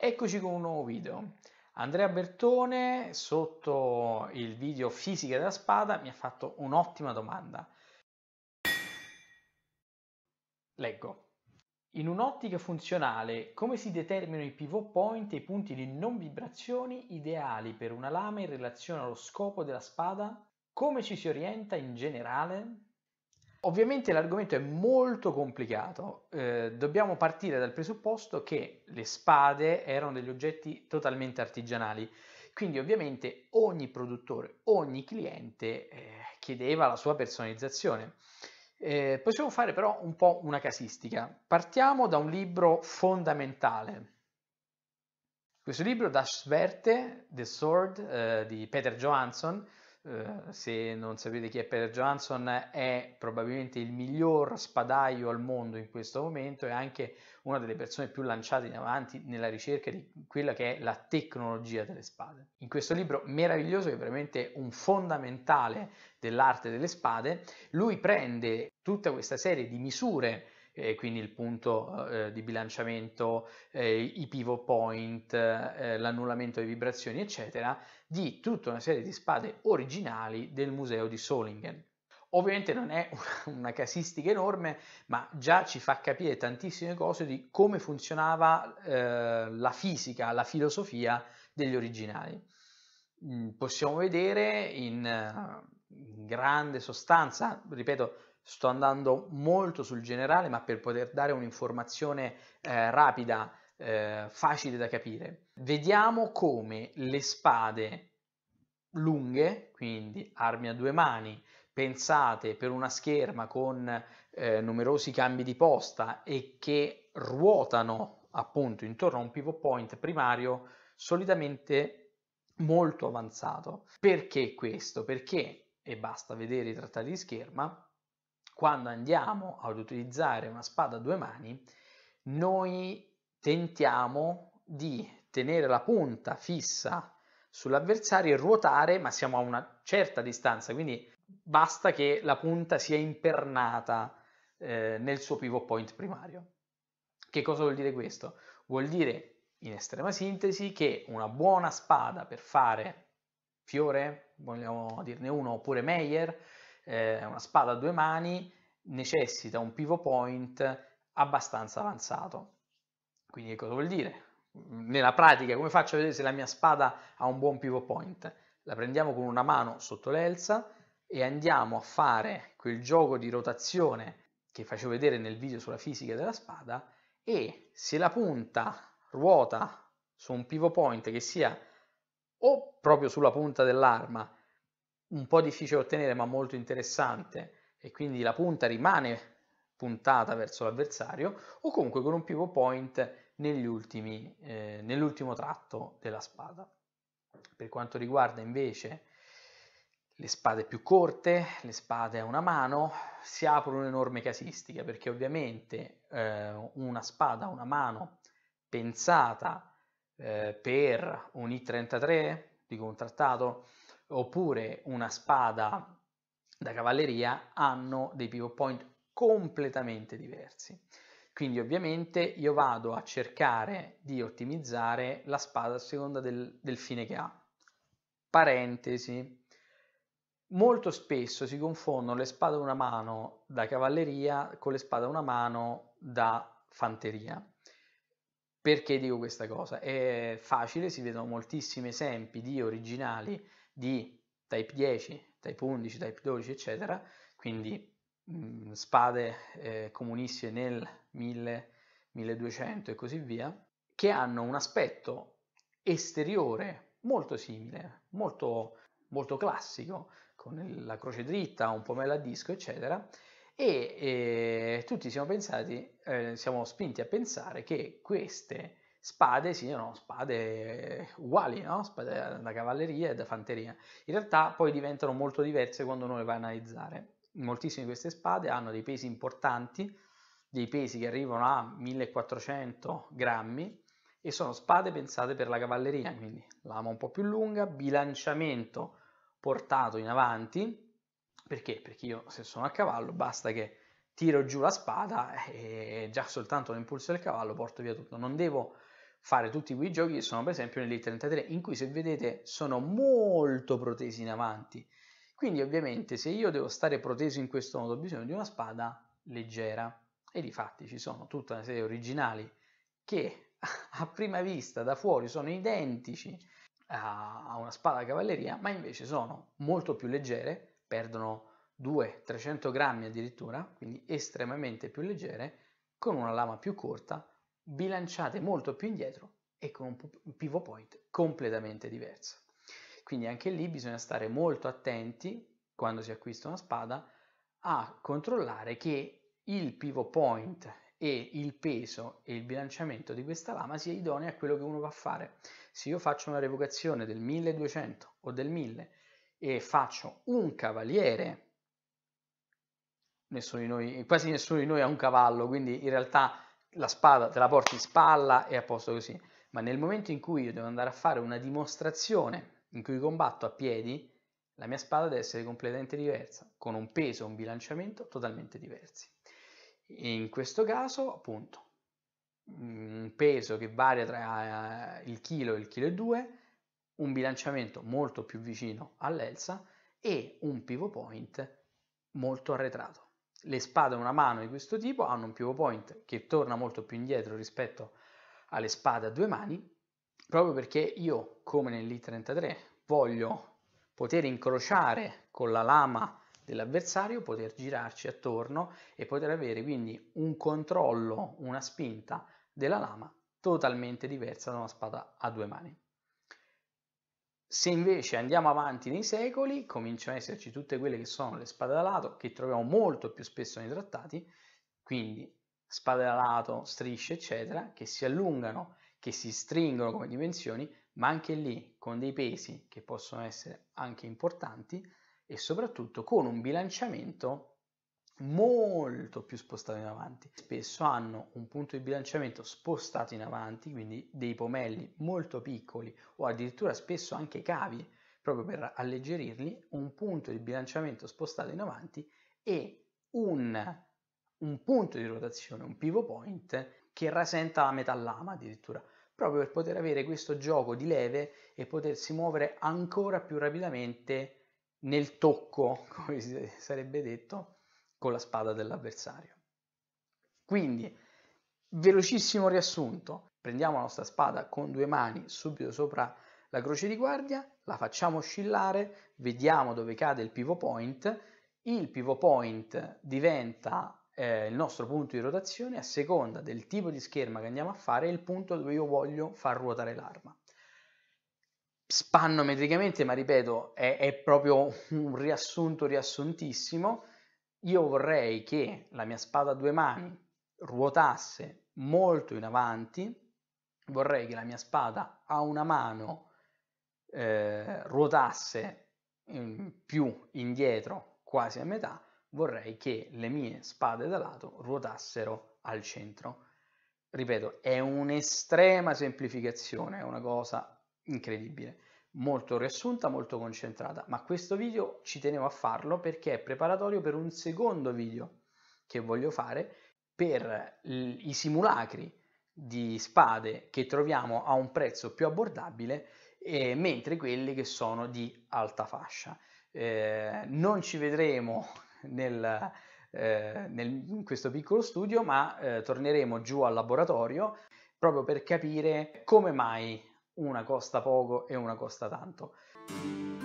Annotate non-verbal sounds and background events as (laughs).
Eccoci con un nuovo video. Andrea Bertone, sotto il video Fisica della spada, mi ha fatto un'ottima domanda. Leggo. In un'ottica funzionale, come si determinano i pivot point e i punti di non vibrazioni ideali per una lama in relazione allo scopo della spada? Come ci si orienta in generale? Ovviamente l'argomento è molto complicato, eh, dobbiamo partire dal presupposto che le spade erano degli oggetti totalmente artigianali, quindi ovviamente ogni produttore, ogni cliente eh, chiedeva la sua personalizzazione. Eh, possiamo fare però un po' una casistica. Partiamo da un libro fondamentale. Questo libro, Da Sverte, The Sword, eh, di Peter Johansson, eh, se non sapete chi è Peter Johnson, è probabilmente il miglior spadaio al mondo in questo momento e anche una delle persone più lanciate in avanti nella ricerca di quella che è la tecnologia delle spade. In questo libro meraviglioso, che è veramente un fondamentale dell'arte delle spade, lui prende tutta questa serie di misure eh, quindi il punto eh, di bilanciamento, eh, i pivot point, eh, l'annullamento di vibrazioni, eccetera, di tutta una serie di spade originali del museo di Solingen. Ovviamente non è una casistica enorme, ma già ci fa capire tantissime cose di come funzionava eh, la fisica, la filosofia degli originali. Mm, possiamo vedere in, eh, in grande sostanza, ripeto, sto andando molto sul generale, ma per poter dare un'informazione eh, rapida, eh, facile da capire. Vediamo come le spade lunghe, quindi armi a due mani, pensate per una scherma con eh, numerosi cambi di posta e che ruotano appunto intorno a un pivot point primario solitamente molto avanzato. Perché questo? Perché, e basta vedere i trattati di scherma, quando andiamo ad utilizzare una spada a due mani, noi tentiamo di tenere la punta fissa sull'avversario e ruotare, ma siamo a una certa distanza, quindi basta che la punta sia impernata eh, nel suo pivot point primario. Che cosa vuol dire questo? Vuol dire, in estrema sintesi, che una buona spada per fare fiore, vogliamo dirne uno, oppure Meyer, eh, una spada a due mani necessita un pivot point abbastanza avanzato. Quindi che cosa vuol dire? Nella pratica come faccio a vedere se la mia spada ha un buon pivot point? La prendiamo con una mano sotto l'elsa e andiamo a fare quel gioco di rotazione che facevo vedere nel video sulla fisica della spada e se la punta ruota su un pivot point che sia o proprio sulla punta dell'arma un po' difficile da ottenere ma molto interessante e quindi la punta rimane puntata verso l'avversario o comunque con un pivot point ultimi, eh, nell'ultimo tratto della spada. Per quanto riguarda invece le spade più corte, le spade a una mano, si apre un'enorme casistica perché ovviamente eh, una spada a una mano pensata eh, per un I-33 di contrattato oppure una spada da cavalleria hanno dei pivot point completamente diversi. Quindi ovviamente io vado a cercare di ottimizzare la spada a seconda del, del fine che ha. Parentesi, molto spesso si confondono le spade una mano da cavalleria con le spade una mano da fanteria. Perché dico questa cosa? È facile, si vedono moltissimi esempi di originali di type 10, type 11, type 12, eccetera, quindi mh, mm, spade eh, comunissime nel 1000, 1200 e così via, che hanno un aspetto esteriore molto simile, molto, molto classico, con la croce dritta, un pomello a disco, eccetera, e, e eh, tutti siamo, pensati, eh, siamo spinti a pensare che queste spade, sì, no, spade uguali, no? spade da cavalleria e da fanteria. In realtà poi diventano molto diverse quando uno le va a analizzare. Moltissime di queste spade hanno dei pesi importanti, dei pesi che arrivano a 1400 grammi e sono spade pensate per la cavalleria, quindi lama un po' più lunga, bilanciamento portato in avanti, perché? Perché io se sono a cavallo basta che tiro giù la spada e già soltanto l'impulso del cavallo porto via tutto. Non devo fare tutti quei giochi che sono per esempio nelle 33 in cui se vedete sono molto protesi in avanti. Quindi ovviamente se io devo stare proteso in questo modo ho bisogno di una spada leggera e di fatti ci sono tutta una serie originali che (laughs) a prima vista da fuori sono identici a una spada cavalleria ma invece sono molto più leggere, perdono 200-300 grammi addirittura, quindi estremamente più leggere, con una lama più corta, bilanciate molto più indietro e con un pivot point completamente diverso. Quindi anche lì bisogna stare molto attenti quando si acquista una spada a controllare che il pivot point e il peso e il bilanciamento di questa lama sia idoneo a quello che uno va a fare. Se io faccio una revocazione del 1200 o del 1000 e faccio un cavaliere nessuno di noi, quasi nessuno di noi ha un cavallo, quindi in realtà la spada te la porti in spalla e a posto così. Ma nel momento in cui io devo andare a fare una dimostrazione in cui combatto a piedi, la mia spada deve essere completamente diversa, con un peso, e un bilanciamento totalmente diversi. In questo caso, appunto, un peso che varia tra eh, il chilo e il chilo e due, un bilanciamento molto più vicino all'Elsa e un pivot point molto arretrato le spade a una mano di questo tipo hanno un pivot point che torna molto più indietro rispetto alle spade a due mani, proprio perché io, come nell'I33, voglio poter incrociare con la lama dell'avversario, poter girarci attorno e poter avere quindi un controllo, una spinta della lama totalmente diversa da una spada a due mani. Se invece andiamo avanti nei secoli, cominciano ad esserci tutte quelle che sono le spade da lato, che troviamo molto più spesso nei trattati, quindi spade da lato, strisce, eccetera, che si allungano, che si stringono come dimensioni, ma anche lì con dei pesi che possono essere anche importanti e soprattutto con un bilanciamento molto più spostato in avanti. Spesso hanno un punto di bilanciamento spostato in avanti, quindi dei pomelli molto piccoli o addirittura spesso anche cavi, proprio per alleggerirli, un punto di bilanciamento spostato in avanti e un, un punto di rotazione, un pivot point che rasenta la metallama addirittura, proprio per poter avere questo gioco di leve e potersi muovere ancora più rapidamente nel tocco, (laughs) come sarebbe detto, con la spada dell'avversario. Quindi, velocissimo riassunto, prendiamo la nostra spada con due mani subito sopra la croce di guardia, la facciamo oscillare, vediamo dove cade il pivot point, il pivot point diventa eh, il nostro punto di rotazione a seconda del tipo di scherma che andiamo a fare e il punto dove io voglio far ruotare l'arma. Spannometricamente, ma ripeto, è, è proprio un riassunto riassuntissimo io vorrei che la mia spada a due mani ruotasse molto in avanti, vorrei che la mia spada a una mano eh, ruotasse in mm, più indietro, quasi a metà, vorrei che le mie spade da lato ruotassero al centro. Ripeto, è un'estrema semplificazione, è una cosa incredibile molto riassunta, molto concentrata, ma questo video ci tenevo a farlo perché è preparatorio per un secondo video che voglio fare per i simulacri di spade che troviamo a un prezzo più abbordabile eh, mentre quelli che sono di alta fascia. Eh, non ci vedremo nel, eh, nel, in questo piccolo studio, ma eh, torneremo giù al laboratorio proprio per capire come mai una costa poco e una costa tanto.